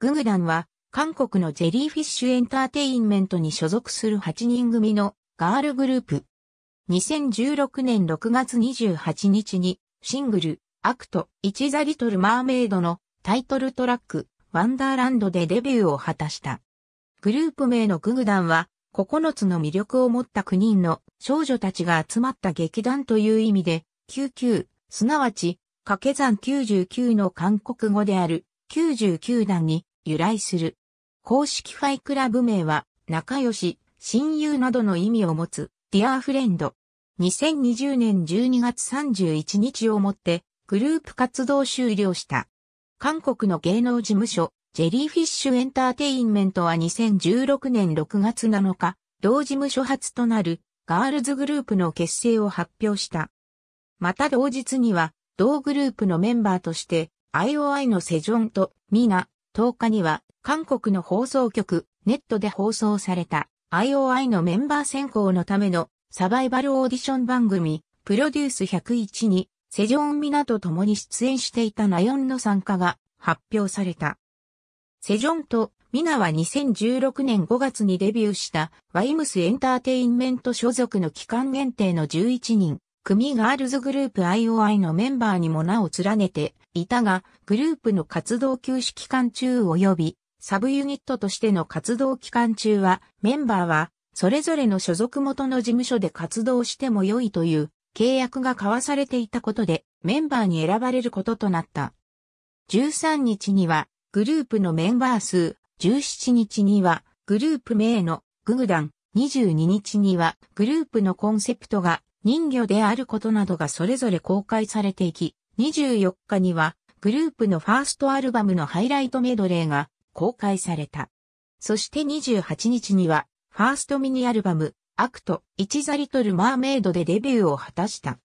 グムダンは、韓国のジェリーフィッシュエンターテインメントに所属する8人組のガールグループ。2016年6月28日にシングル、アクト、1ザリトルマーメイドのタイトルトラック、ワンダーランドでデビューを果たした。グループ名のググダンは、9つの魅力を持った9人の少女たちが集まった劇団という意味で、99、すなわち、掛け算99の韓国語である99段に由来する。公式ファイクラブ名は、仲良し、親友などの意味を持つ、ディアーフレンド。2020年12月31日をもって、グループ活動終了した。韓国の芸能事務所、ジェリーフィッシュエンターテインメントは2016年6月7日、同事務所初となる、ガールズグループの結成を発表した。また同日には、同グループのメンバーとして、IOI のセジョンとミナ、10日には、韓国の放送局、ネットで放送された IOI のメンバー選考のためのサバイバルオーディション番組、プロデュース101に、セジョンミナと共に出演していたナヨンの参加が発表された。セジョンとミナは2016年5月にデビューしたワイムスエンターテインメント所属の期間限定の11人、組ガールズグループ IOI のメンバーにも名を連ねていたが、グループの活動休止期間中及び、サブユニットとしての活動期間中は、メンバーは、それぞれの所属元の事務所で活動しても良いという契約が交わされていたことで、メンバーに選ばれることとなった。13日には、グループのメンバー数、17日には、グループ名のググダン、22日には、グループのコンセプトが人魚であることなどがそれぞれ公開されていき、24日にはグループのファーストアルバムのハイライトメドレーが公開された。そして28日にはファーストミニアルバムアクト1ザリトルマーメイドでデビューを果たした。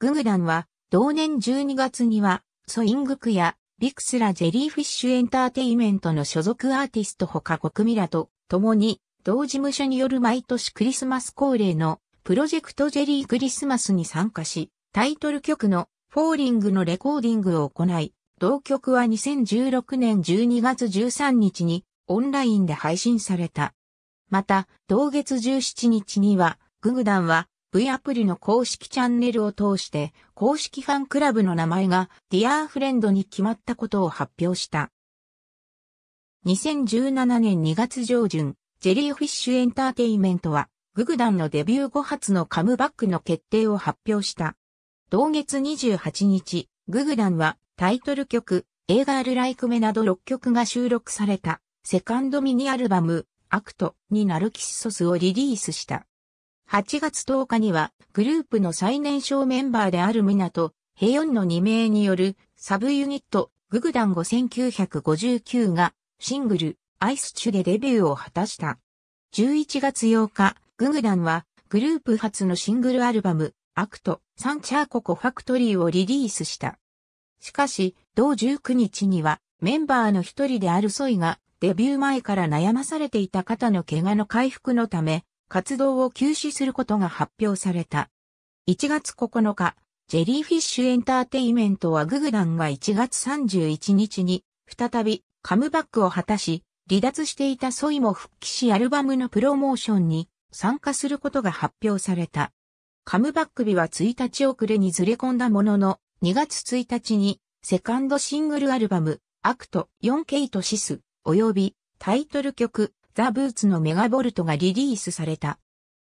ググダンは同年12月にはソイングクやビクスラジェリーフィッシュエンターテイメントの所属アーティスト他国ミラと共に同事務所による毎年クリスマス恒例のプロジェクトジェリークリスマスに参加し、タイトル曲のフォーリングのレコーディングを行い、同曲は2016年12月13日にオンラインで配信された。また、同月17日には、ググダンは V アプリの公式チャンネルを通して公式ファンクラブの名前が Dear Friend に決まったことを発表した。2017年2月上旬、ジェリーフィッシュエンターテイメントは、ググダンのデビュー後発のカムバックの決定を発表した。同月28日、ググダンはタイトル曲、映画あるライクメなど6曲が収録された、セカンドミニアルバム、アクトになるキッソスをリリースした。8月10日には、グループの最年少メンバーであるミナと、ヘヨンの2名による、サブユニット、ググダン5959が、シングル、アイスチュでデビューを果たした。11月8日、ググダンは、グループ初のシングルアルバム、アクト、サンチャーココファクトリーをリリースした。しかし、同19日には、メンバーの一人であるソイが、デビュー前から悩まされていた肩の怪我の回復のため、活動を休止することが発表された。1月9日、ジェリーフィッシュエンターテイメントはググダンが1月31日に、再び、カムバックを果たし、離脱していたソイも復帰しアルバムのプロモーションに参加することが発表された。カムバック日は1日遅れにずれ込んだものの、2月1日に、セカンドシングルアルバム、アクト 4K とシス、及び、タイトル曲、ザ・ブーツのメガボルトがリリースされた。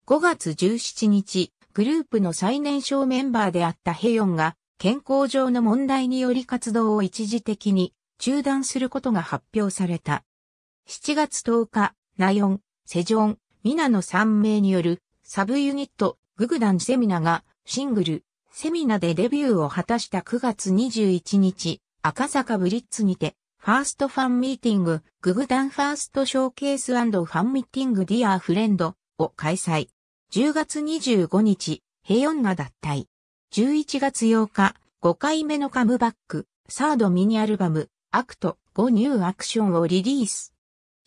5月17日、グループの最年少メンバーであったヘヨンが、健康上の問題により活動を一時的に中断することが発表された。7月10日、ナヨン、セジョン、ミナの3名によるサブユニットググダンセミナがシングル、セミナでデビューを果たした9月21日、赤坂ブリッツにて、ファーストファンミーティング、ググダンファーストショーケースファンミーティングディアーフレンドを開催。10月25日、ヘヨンが脱退。11月8日、5回目のカムバック、サードミニアルバム、アクト5ニューアクションをリリース。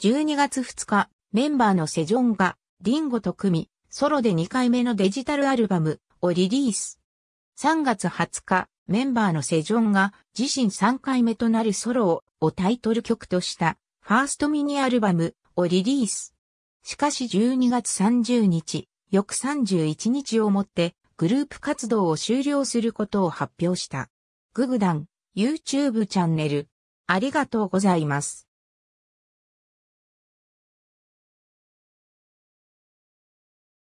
12月2日、メンバーのセジョンが、リンゴと組み、ソロで2回目のデジタルアルバムをリリース。3月20日、メンバーのセジョンが自身3回目となるソロををタイトル曲としたファーストミニアルバムをリリース。しかし12月30日、翌31日をもってグループ活動を終了することを発表した。ググダン、YouTube チャンネル、ありがとうございます。